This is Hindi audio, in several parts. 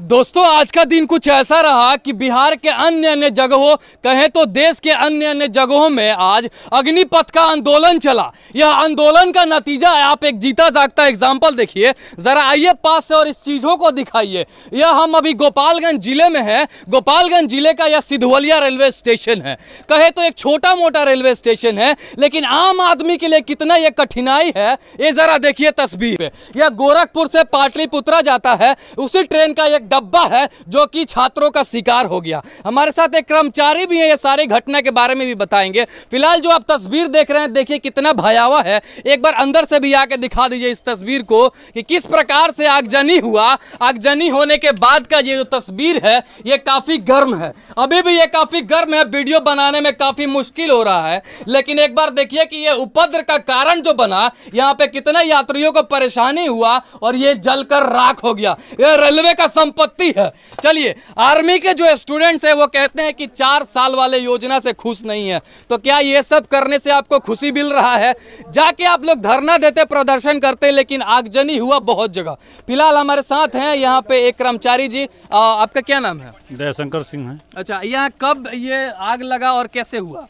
दोस्तों आज का दिन कुछ ऐसा रहा कि बिहार के अन्य अन्य जगहों कहें तो देश के अन्य अन्य जगहों में आज अग्निपथ का आंदोलन चला यह आंदोलन का नतीजा आप एक जीता जागता एग्जाम्पल देखिए ज़रा आइए पास से और इस चीज़ों को दिखाइए यह हम अभी गोपालगंज जिले में है गोपालगंज जिले का यह सिधवलिया रेलवे स्टेशन है कहे तो एक छोटा मोटा रेलवे स्टेशन है लेकिन आम आदमी के लिए कितना यह कठिनाई है ये ज़रा देखिए तस्वीर यह गोरखपुर से पाटलिपुत्रा जाता है उसी ट्रेन का एक डब्बा है जो कि छात्रों का शिकार हो गया हमारे साथ एक कर्मचारी भी हैं ये सारी घटना के बारे में भी बताएंगे फिलहाल जो आप तस्वीर देख रहे हैं देखिए कितना भयावह है एक बार अंदर से भी आके दिखा दीजिए इस तस्वीर को कि किस प्रकार से आगजनी हुआ आगजनी होने के बाद का ये जो तस्वीर है ये काफ़ी गर्म है अभी भी ये काफ़ी गर्म है वीडियो बनाने में काफ़ी मुश्किल हो रहा है लेकिन एक बार देखिए कि ये उपद्र का कारण जो बना यहाँ पे कितने यात्रियों को परेशानी हुआ और ये जलकर राख हो गया ये रेलवे का संपर्क संपत्ति है चलिए आर्मी के जो स्टूडेंट्स हैं वो कहते हैं कि चार साल वाले योजना से खुश नहीं है तो क्या ये सब करने से आपको खुशी मिल रहा है जाके आप लोग धरना देते प्रदर्शन करते लेकिन आगजनी हुआ बहुत जगह फिलहाल हमारे साथ हैं यहाँ पे एक कर्मचारी जी आ, आपका क्या नाम है जयशंकर सिंह है अच्छा यहाँ कब ये आग लगा और कैसे हुआ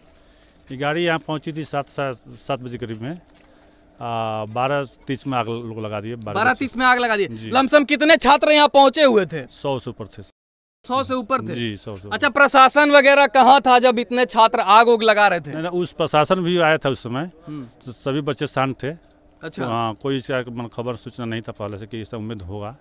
ये गाड़ी यहाँ पहुँची थी सात सात बजे करीब में बारह तीस में आग लगा दिए बारह तीस में आग लगा दिए लमसम कितने छात्र यहाँ पहुँचे हुए थे सौ से ऊपर थे सौ से ऊपर थे जी सौ से अच्छा प्रशासन वगैरह कहाँ था जब इतने छात्र आग उग लगा रहे थे उस प्रशासन भी आया था उस समय हम्म। तो सभी बच्चे शांत थे अच्छा हाँ कोई खबर सूचना नहीं था पहले से कि ऐसा उम्मीद होगा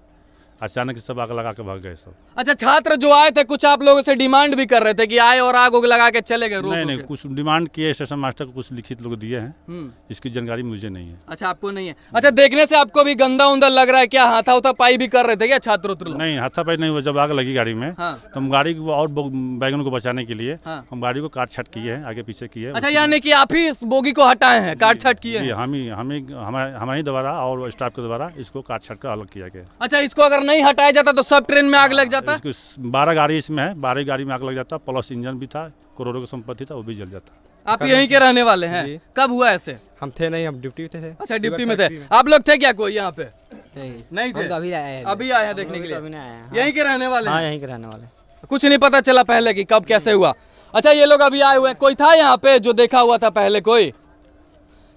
अचानक सब आग लगा के भाग गए सब अच्छा छात्र जो आए थे कुछ आप लोगों से डिमांड भी कर रहे थे कि आए और आग उग लगा के चले गए नहीं नहीं कुछ डिमांड किए स्टेशन मास्टर को कुछ लिखित लोग दिए हैं हम्म। इसकी जानकारी मुझे नहीं है अच्छा आपको नहीं है अच्छा देखने से आपको भी गंदा उंदा लग रहा है क्या हाथा उथा पाई भी कर रहे थे क्या छात्र नहीं हाथा पाई नहीं हुआ जब आग लगी गाड़ी में हाँ। तो हम गाड़ी को और बैगन को बचाने के लिए हाँ। हम गाड़ी को काट छाट किए हैं आगे पीछे किए अच्छा यानी कि आप ही इस बोगी को हटाए हैं काट छाट किए हम ही हम ही हमारे द्वारा और स्टाफ के द्वारा इसको काट छाट कर अलग किया गया अच्छा इसको अगर नहीं हटाया जाता तो सब ट्रेन में आग लग जाता बारह गाड़ी इसमें है बारह गाड़ी में आग लग जाता प्लस इंजन भी था करोड़ों का संपत्ति था वो भी जल जाता आप यहीं के रहने वाले हैं कब हुआ ऐसे हम थे नहीं हम ड्यूटी थे, अच्छा ड्यूटी में थे आप लोग थे क्या कोई यहाँ पे नहीं थे अभी आए हैं अभी आए हैं देखने के लिए हाँ। यहीं के रहने वाले हाँ, यहीं के रहने वाले कुछ नहीं पता चला पहले की कब कैसे हुआ अच्छा ये लोग अभी आए हुए हैं कोई था यहाँ पे जो देखा हुआ था पहले कोई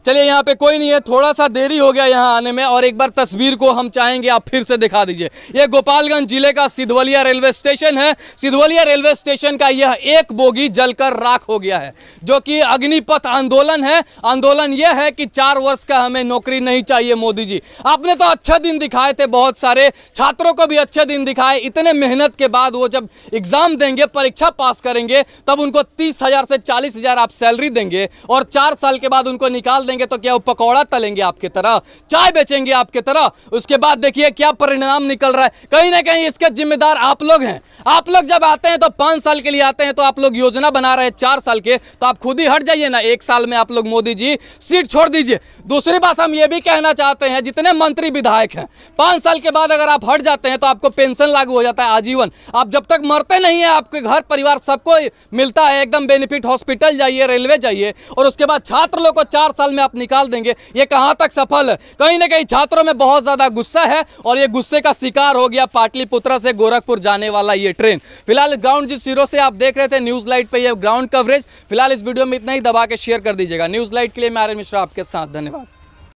चलिए यहाँ पे कोई नहीं है थोड़ा सा देरी हो गया यहाँ आने में और एक बार तस्वीर को हम चाहेंगे आप फिर से दिखा दीजिए ये गोपालगंज जिले का सिधवलिया रेलवे स्टेशन है सिधवलिया रेलवे स्टेशन का यह एक बोगी जलकर राख हो गया है जो कि अग्निपथ आंदोलन है आंदोलन यह है कि चार वर्ष का हमें नौकरी नहीं चाहिए मोदी जी आपने तो अच्छे दिन दिखाए थे बहुत सारे छात्रों को भी अच्छे दिन दिखाए इतने मेहनत के बाद वो जब एग्जाम देंगे परीक्षा पास करेंगे तब उनको तीस हजार से चालीस हजार आप सैलरी देंगे और चार साल के बाद उनको निकाल देंगे करेंगे तो क्या वो पकौड़ा तलेंगे आपके तरह चाय बेचेंगे आपके तरह उसके बाद देखिए क्या परिणाम निकल रहा है कहीं ना कहीं इसके जिम्मेदार आप लोग हैं आप लोग जब आते हैं तो पांच साल के लिए आते हैं तो आप लोग योजना बना रहे हैं चार साल के तो आप खुद ही हट जाइए ना एक साल में आप लोग मोदी जी सीट छोड़ दीजिए दूसरी बात हम ये भी कहना चाहते हैं जितने मंत्री विधायक हैं पांच साल के बाद अगर आप हट जाते हैं तो आपको पेंशन लागू हो जाता है आजीवन आप जब तक मरते नहीं है आपके घर परिवार सबको मिलता है एकदम बेनिफिट हॉस्पिटल जाइए रेलवे जाइए और उसके बाद छात्र लोग को चार साल में आप निकाल देंगे ये कहाँ तक सफल है कहीं ना कहीं छात्रों में बहुत ज़्यादा गुस्सा है और ये गुस्से का शिकार हो गया पाटलिपुत्र से गोरखपुर जाने वाला ये ट्रेन फिलहाल ग्राउंड जिस सिरों से आप देख रहे थे न्यूज़ लाइट पर यह ग्राउंड कवरेज फिलहाल इस वीडियो में इतना ही दबा के शेयर कर दीजिएगा न्यूज़ लाइट के लिए मैं आर मिश्रा आपके साथ धन्यवाद